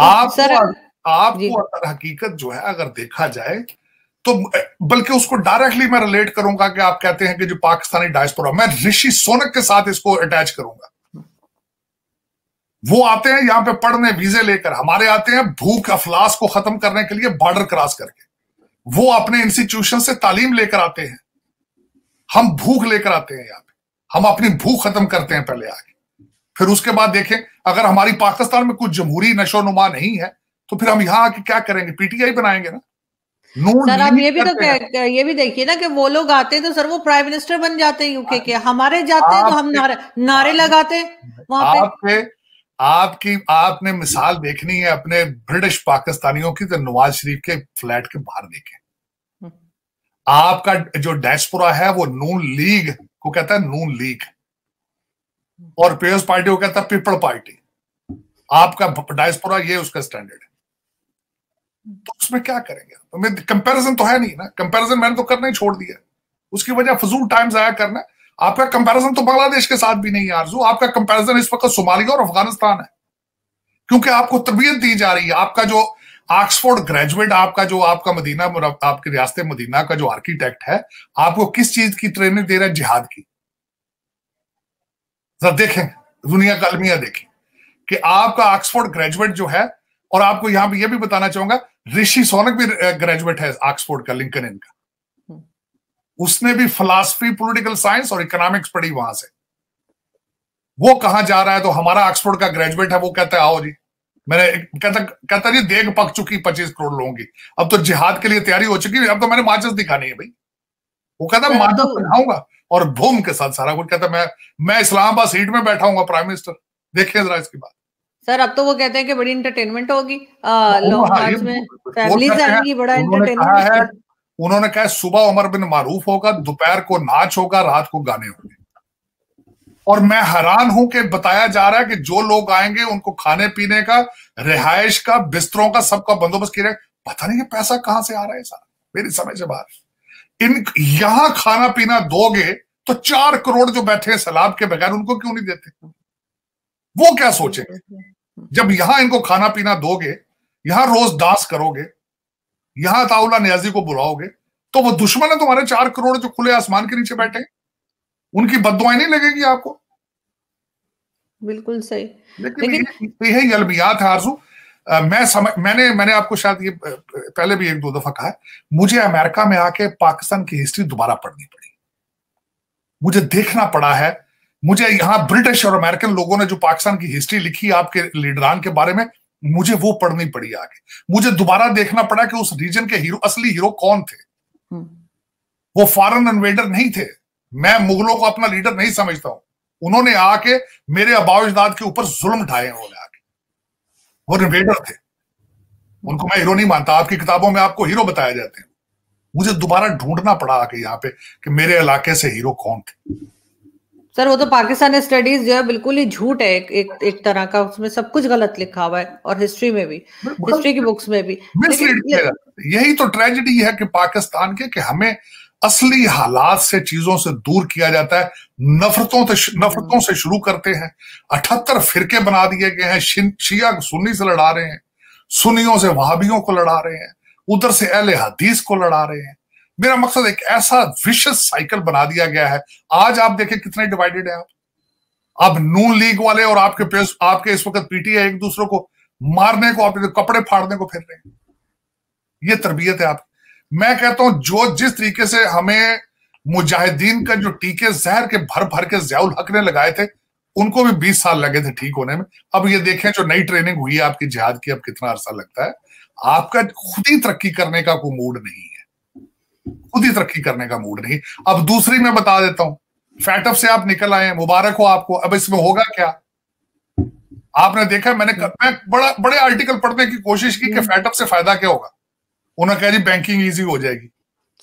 तो आप आपको अगर हकीकत जो है अगर देखा जाए तो बल्कि उसको डायरेक्टली मैं रिलेट करूंगा कि आप कहते हैं कि जो पाकिस्तानी डायस्पोरा मैं ऋषि सोनक के साथ इसको अटैच करूंगा वो आते हैं यहां पे पढ़ने वीजे लेकर हमारे आते हैं भूख अफलास को खत्म करने के लिए बॉर्डर क्रॉस करके वो अपने इंस्टीट्यूशन से तालीम लेकर आते हैं हम भूख लेकर आते हैं यहां पे हम अपनी भूख खत्म करते हैं पहले आगे फिर उसके बाद देखें अगर हमारी पाकिस्तान में कुछ जमहूरी नशो नुमा नहीं है तो फिर हम यहाँ आके क्या करेंगे पीटीआई बनाएंगे ना सर आप ये भी तो ये भी देखिए ना कि वो लोग आते हैं तो सर वो प्राइम मिनिस्टर बन जाते हैं यूके के हमारे जाते हैं तो हम नारे नारे लगाते हैं वहां पे आपकी आपने मिसाल देखनी है अपने ब्रिटिश पाकिस्तानियों की तो नवाज शरीफ के फ्लैट के बाहर देखे हम्म। आपका जो डैशपुरा है वो नून लीग को कहता है नून लीग और पीएस पार्टी को कहता है पीपल पार्टी आपका डायस्पोरा ये उसका स्टैंडर्ड है तो उसमें क्या करेंगे तो कंपैरिजन तो है नहीं ना कंपैरिजन मैंने तो करना ही छोड़ दिया उसकी वजह फजूल टाइम जाया करना आपका कंपैरिजन तो बांग्लादेश के साथ भी नहीं है आरजू आपका कंपैरिजन इस वक्त सोमालिया और अफगानिस्तान है क्योंकि आपको तरबियत दी जा रही है आपका जो ऑक्सफोर्ड ग्रेजुएट आपका जो आपका मदीना आपके रियासत मदीना का जो आर्किटेक्ट है आपको किस चीज की ट्रेनिंग दे रहा है जिहाद की जरा तो देखें दुनिया का अलमिया देखें कि आपका ऑक्सफोर्ड ग्रेजुएट जो है और आपको यहां पर यह भी बताना चाहूंगा ऋषि सोनक भी ग्रेजुएट है ऑक्सफोर्ड का लिंकन इनका हम्म। उसने भी फिलासफी पॉलिटिकल साइंस और इकोनॉमिक्स पढ़ी वहां से वो कहा जा रहा है तो हमारा ऑक्सफोर्ड का ग्रेजुएट है वो कहता है आओ जी मैंने कहता कहता जी देख पक चुकी पच्चीस करोड़ लोगों की अब तो जिहाद के लिए तैयारी हो चुकी है अब तो मैंने माचिस दिखानी है भाई वो कहता माचिस तो दिखाऊंगा और भूम के साथ सारा कुछ कहता मैं मैं इस्लामाबाद सीट में बैठा हूँ प्राइम मिनिस्टर देखिए जरा इसकी बात सर अब तो वो कहते हैं कि बड़ी इंटरटेनमेंट हाँ, होगी उन्होंने कहा सुबह उमर बिन मारूफ होगा दोपहर को नाच होगा रात को गाने होंगे और मैं हैरान हूं कि बताया जा रहा है कि जो लोग आएंगे उनको खाने पीने का रिहायश का बिस्तरों का सबका बंदोबस्त किया पता नहीं कि पैसा कहां से आ रहा है सारा मेरी समझ से बाहर इन यहां खाना पीना दोगे तो चार करोड़ जो बैठे हैं सलाब के बगैर उनको क्यों नहीं देते वो क्या सोचेंगे जब यहां इनको खाना पीना दोगे यहां रोज दास करोगे यहां ताउला न्याजी को बुलाओगे तो वो दुश्मन है तुम्हारे चार करोड़ जो खुले आसमान के नीचे बैठे उनकी बदवाई नहीं लगेगी आपको बिल्कुल सही लेकिन, लेकिन... ये, है है आरजू मैं समझ मैंने मैंने आपको शायद ये पहले भी एक दो दफा कहा मुझे अमेरिका में आके पाकिस्तान की हिस्ट्री दोबारा पढ़नी पड़ी मुझे देखना पड़ा है मुझे यहाँ ब्रिटिश और अमेरिकन लोगों ने जो पाकिस्तान की हिस्ट्री लिखी आपके लीडरान के बारे में मुझे वो पढ़नी पड़ी आगे मुझे दोबारा देखना पड़ा कि उस रीजन के हीरो असली हीरो कौन थे हम्म। वो फॉरेन इन्वेडर नहीं थे मैं मुगलों को अपना लीडर नहीं समझता हूं उन्होंने आके मेरे अबाउजदाद के ऊपर जुल्म ढाए उन्होंने वो रिवेडर थे उनको मैं हीरो नहीं मानता आपकी किताबों में आपको हीरो बताए जाते हैं मुझे दोबारा ढूंढना पड़ा आके यहाँ पे कि मेरे इलाके से हीरो कौन थे सर वो तो पाकिस्तान स्टडीज जो है बिल्कुल ही झूठ है एक एक, एक तरह का उसमें सब कुछ गलत लिखा हुआ है और हिस्ट्री में भी हिस्ट्री की बुक्स में भी यही तो ट्रेजिडी है कि पाकिस्तान के कि हमें असली हालात से चीजों से दूर किया जाता है नफरतों से नफरतों से शुरू करते हैं अठहत्तर फिरके बना दिए गए हैं शिया सुन्नी से लड़ा रहे हैं सुनियों से वहाबियों को लड़ा रहे हैं उधर से अहल हदीस को लड़ा रहे हैं मेरा मकसद एक ऐसा विशेष साइकिल बना दिया गया है आज आप देखें कितने डिवाइडेड है आप अब नून लीग वाले और आपके आपके इस वक्त पीटी है एक दूसरे को मारने को आप कपड़े फाड़ने को फिर रहे हैं ये तरबियत है आपकी मैं कहता हूं जो जिस तरीके से हमें मुजाहिदीन का जो टीके जहर के भर भर के जयाउल हक ने लगाए थे उनको भी बीस साल लगे थे ठीक होने में अब ये देखें जो नई ट्रेनिंग हुई है आपकी जिहाद की अब कितना अरसा लगता है आपका खुद ही तरक्की करने का कोई मूड नहीं है खुद ही तरक्की करने का मूड नहीं अब दूसरी मैं बता देता हूं फैटअप से आप निकल आए मुबारक हो आपको अब इसमें होगा क्या आपने देखा मैंने मैं बड़ा बड़े आर्टिकल पढ़ने की कोशिश की कि हम्म। फैटअप से फायदा क्या होगा उन्होंने कहा जी बैंकिंग इजी हो जाएगी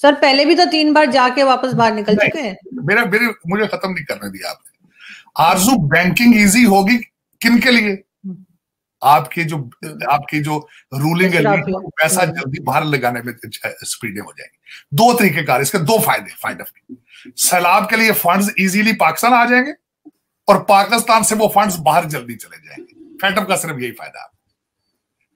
सर पहले भी तो तीन बार जाके वापस बाहर निकल चुके हैं मेरा मेरे मुझे खत्म नहीं करने दिया आपने आरजू बैंकिंग इजी होगी किन के लिए आपके जो आपकी जो रूलिंग है पैसा जल्दी बाहर लगाने में स्पीडें तो हो जाएंगी दो तरीके कार इसके दो फायदे फायदा सैलाब के लिए फंड्स इजीली पाकिस्तान आ जाएंगे और पाकिस्तान से वो फंड्स बाहर जल्दी चले जाएंगे फैटअप का सिर्फ यही फायदा है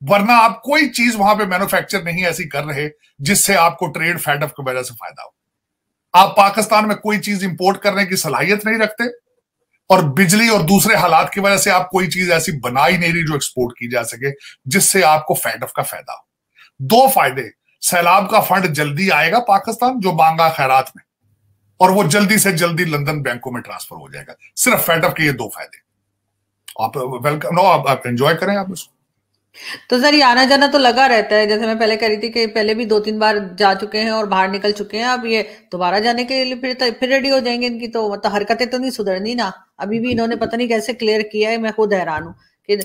वरना आप कोई चीज वहां पे मैन्युफैक्चर नहीं ऐसी कर रहे जिससे आपको ट्रेड फैट ऑफ की वजह से फायदा हो आप पाकिस्तान में कोई चीज इंपोर्ट करने की सलाहियत नहीं रखते और बिजली और दूसरे हालात की वजह से आप कोई चीज ऐसी बना ही नहीं रही जो एक्सपोर्ट की जा सके जिससे आपको फैट ऑफ का फायदा हो दो फायदे सैलाब का फंड जल्दी आएगा पाकिस्तान जो मांगा खैरात में और वो जल्दी से जल्दी लंदन बैंकों में ट्रांसफर हो जाएगा सिर्फ फैट ऑफ के ये दो फायदे आप वेलकम नो आप, आप एंजॉय करें आप इसको तो सर ये आना जाना तो लगा रहता है जैसे मैं पहले कह रही थी कि पहले भी दो तीन बार जा चुके हैं और बाहर निकल चुके हैं अब ये दोबारा जाने के लिए फिर तो फिर रेडी हो जाएंगे इनकी तो मतलब हरकतें तो नहीं सुधरनी ना अभी भी इन्होंने पता नहीं कैसे क्लियर किया है मैं खुद हैरान हूँ कि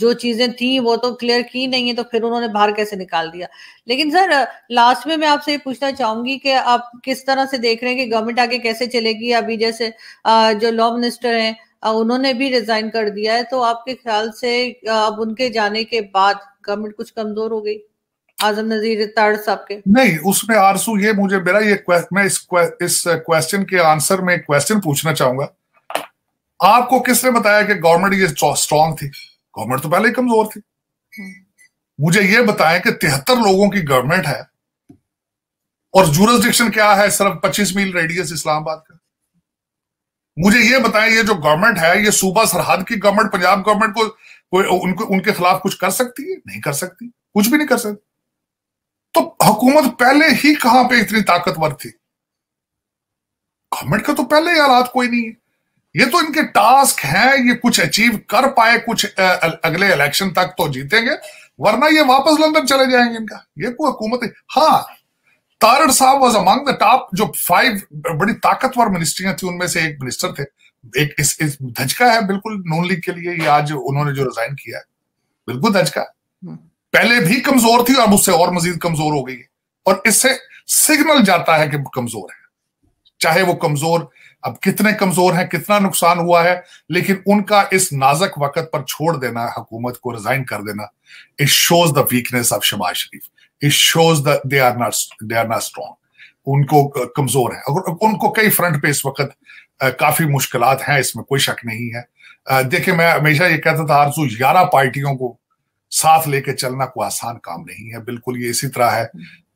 जो चीजें थी वो तो क्लियर की नहीं है तो फिर उन्होंने बाहर कैसे निकाल दिया लेकिन सर लास्ट में मैं आपसे ये पूछना चाहूंगी कि आप किस तरह से देख रहे हैं कि गवर्नमेंट आगे कैसे चलेगी अभी जैसे जो लॉ मिनिस्टर हैं उन्होंने भी रिजाइन कर दिया है तो आपके ख्याल से अब उनके जाने के बाद गवर्नमेंट कुछ कमजोर हो गई आजम नजीर साहब के नहीं उसमें आरसू ये मुझे मेरा ये मैं इस इस क्वेश्चन के आंसर में क्वेश्चन पूछना चाहूंगा आपको किसने बताया कि गवर्नमेंट ये स्ट्रांग थी गवर्नमेंट तो पहले ही कमजोर थी मुझे ये बताएं कि तिहत्तर लोगों की गवर्नमेंट है और जूरसडिक्शन क्या है सिर्फ 25 मील रेडियस इस्लामाबाद का मुझे ये बताएं ये जो गवर्नमेंट है ये सूबा सरहद की गवर्नमेंट पंजाब गवर्नमेंट को कोई उनको उनके खिलाफ कुछ कर सकती है नहीं कर सकती कुछ भी नहीं कर सकती तो हुकूमत पहले ही कहां पे इतनी ताकतवर थी गवर्नमेंट का तो पहले ही हालात कोई नहीं है ये तो इनके टास्क हैं ये कुछ अचीव कर पाए कुछ अगले इलेक्शन तक तो जीतेंगे वरना ये वापस लंदन चले जाएंगे इनका ये कोई हुकूमत हाँ तारड़ साहब वॉज अमंग द टॉप जो फाइव बड़ी ताकतवर मिनिस्ट्रियां थी उनमें से एक मिनिस्टर थे एक इस, इस धजका है बिल्कुल नून लीग के लिए ये आज उन्होंने जो रिजाइन किया है बिल्कुल धजका हम्म। पहले भी कमजोर थी और अब उससे और मजीद कमजोर हो गई है और इससे सिग्नल जाता है कि कमजोर है चाहे वो कमजोर अब कितने कमजोर हैं कितना नुकसान हुआ है लेकिन उनका इस नाजक वक्त पर छोड़ देना हुकूमत को रिजाइन कर देना it shows the weakness of Shahbaz Sharif it shows they are not they are not strong उनको कमजोर है और उनको कई फ्रंट पे इस वक्त काफी मुश्किल हैं इसमें कोई शक नहीं है देखिए मैं हमेशा ये कहता था आरजू ग्यारह पार्टियों को साथ लेके चलना कोई आसान काम नहीं है बिल्कुल ये इसी तरह है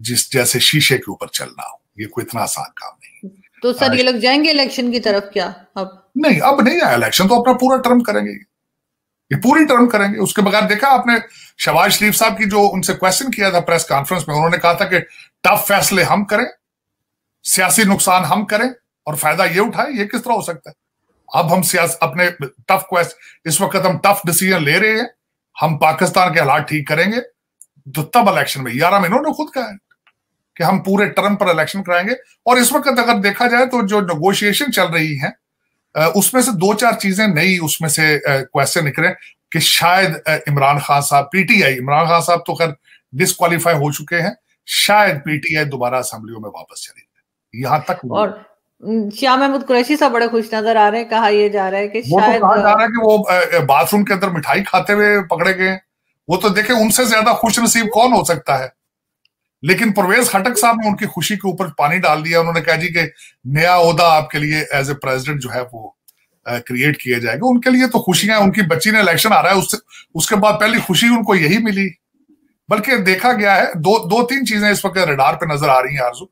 जिस जैसे शीशे के ऊपर चलना हो ये कोई इतना आसान काम नहीं तो सर ये लग जाएंगे इलेक्शन की तरफ क्या अब नहीं अब नहीं आया इलेक्शन तो अपना पूरा टर्म करेंगे ये पूरी टर्म करेंगे उसके बगैर देखा आपने शबाज शरीफ साहब की जो उनसे क्वेश्चन किया था प्रेस कॉन्फ्रेंस में उन्होंने कहा था कि टफ फैसले हम करें सियासी नुकसान हम करें और फायदा ये उठाए ये किस तरह हो सकता है अब हम सियास अपने टफ क्वेश्चन इस वक्त हम टफ डिसीजन ले रहे हैं हम पाकिस्तान के हालात ठीक करेंगे तो तब इलेक्शन में ग्यारह में इन्होंने खुद कहा कि हम पूरे टर्म पर इलेक्शन कराएंगे और इस वक्त अगर देखा जाए तो जो नेगोशिएशन चल रही है उसमें से दो चार चीजें नई उसमें से क्वेश्चन निकले कि शायद इमरान खान साहब पीटीआई इमरान खान साहब तो खैर डिस्कालीफाई हो चुके हैं शायद पीटीआई दोबारा असेंबलियों में वापस चली जाए यहाँ तक और श्याम अहमद कुरैशी साहब बड़े खुश नजर आ रहे हैं कहा यह जा रहा है कि तो शायद तो जा रहा है कि वो बाथरूम के अंदर मिठाई खाते हुए पकड़े गए वो तो देखे उनसे ज्यादा खुश नसीब कौन हो सकता है लेकिन परवेज खटक साहब ने उनकी खुशी के ऊपर पानी डाल दिया उन्होंने कहा जी कि नया उहदा आपके लिए एज ए प्रेसिडेंट जो है वो क्रिएट uh, किया जाएगा उनके लिए तो खुशियां उनकी बच्ची ने इलेक्शन आ रहा है उससे उसके बाद पहली खुशी उनको यही मिली बल्कि देखा गया है दो दो तीन चीजें इस वक्त रडार पे नजर आ रही हैं आरजू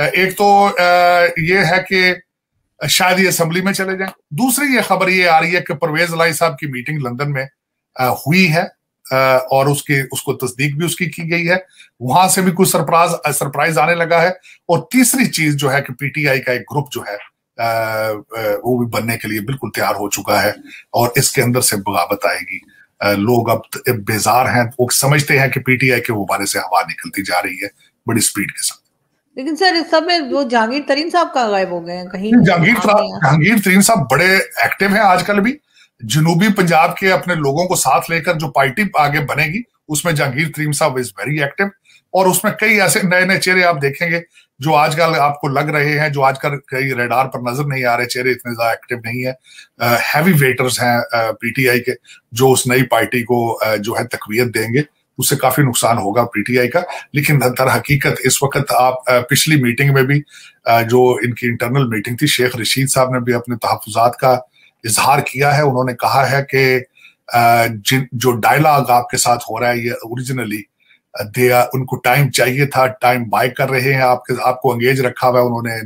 uh, एक तो uh, ये है कि शायद ये असेंबली में चले जाएं दूसरी ये खबर ये आ रही है कि परवेज लाई साहब की मीटिंग लंदन में हुई है और उसके उसको तस्दीक भी उसकी की गई है वहां से भी कुछ सरप्राइज सरप्राइज आने लगा है और तीसरी चीज जो है कि पीटीआई का एक ग्रुप जो है वो भी बनने के लिए बिल्कुल तैयार हो चुका है और इसके अंदर से बगावत आएगी लोग अब बेजार हैं वो समझते हैं कि पीटीआई के गुब्बारे से हवा निकलती जा रही है बड़ी स्पीड के साथ लेकिन सर इस सब में वो जहांगीर तरीन साहब का गायब हो गए हैं कहीं जहांगीर जहांगीर तरीन साहब बड़े एक्टिव हैं आजकल भी जनूबी पंजाब के अपने लोगों को साथ लेकर जो पार्टी आगे बनेगी उसमें जहांगीर त्रीम साहब इज वेरी एक्टिव और उसमें कई ऐसे नए नए चेहरे आप देखेंगे जो आजकल आपको लग रहे हैं जो आजकल कई रेडार पर नजर नहीं आ रहे चेहरे इतने ज्यादा एक्टिव नहीं है हैवी वेटर्स हैं पीटीआई के जो उस नई पार्टी को आ, जो है तकवीत देंगे उससे काफी नुकसान होगा पीटीआई का लेकिन दर हकीकत इस वक्त आप पिछली मीटिंग में भी जो इनकी इंटरनल मीटिंग थी शेख रशीद साहब ने भी अपने तहफात का इजहार किया है उन्होंने कहा है कि जो डायलॉग आपके साथ हो रहा है ये ओरिजिनली दे उनको टाइम चाहिए था टाइम बाय कर रहे हैं आपके आपको अंगेज रखा हुआ है उन्होंने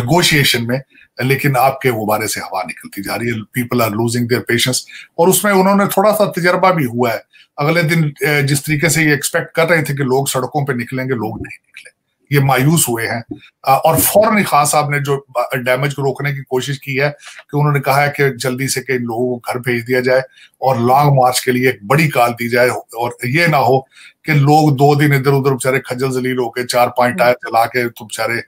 निगोशिएशन में लेकिन आपके गुब्बारे से हवा निकलती जा रही है people are losing their patience और उसमें उन्होंने थोड़ा सा तजर्बा भी हुआ है अगले दिन जिस तरीके से ये एक्सपेक्ट कर रहे थे कि लोग सड़कों पर निकलेंगे लोग नहीं निकले ये मायूस हुए हैं और फौरन खान साहब ने जो डैमेज को रोकने की कोशिश की है कि उन्होंने कहा है कि जल्दी से कई लोगों को घर भेज दिया जाए और लॉन्ग मार्च के लिए एक बड़ी काल दी जाए और ये ना हो कि लोग दो दिन इधर उधर बेचारे खजल जलील होकर चार पांच टायर चला के तो बेचारे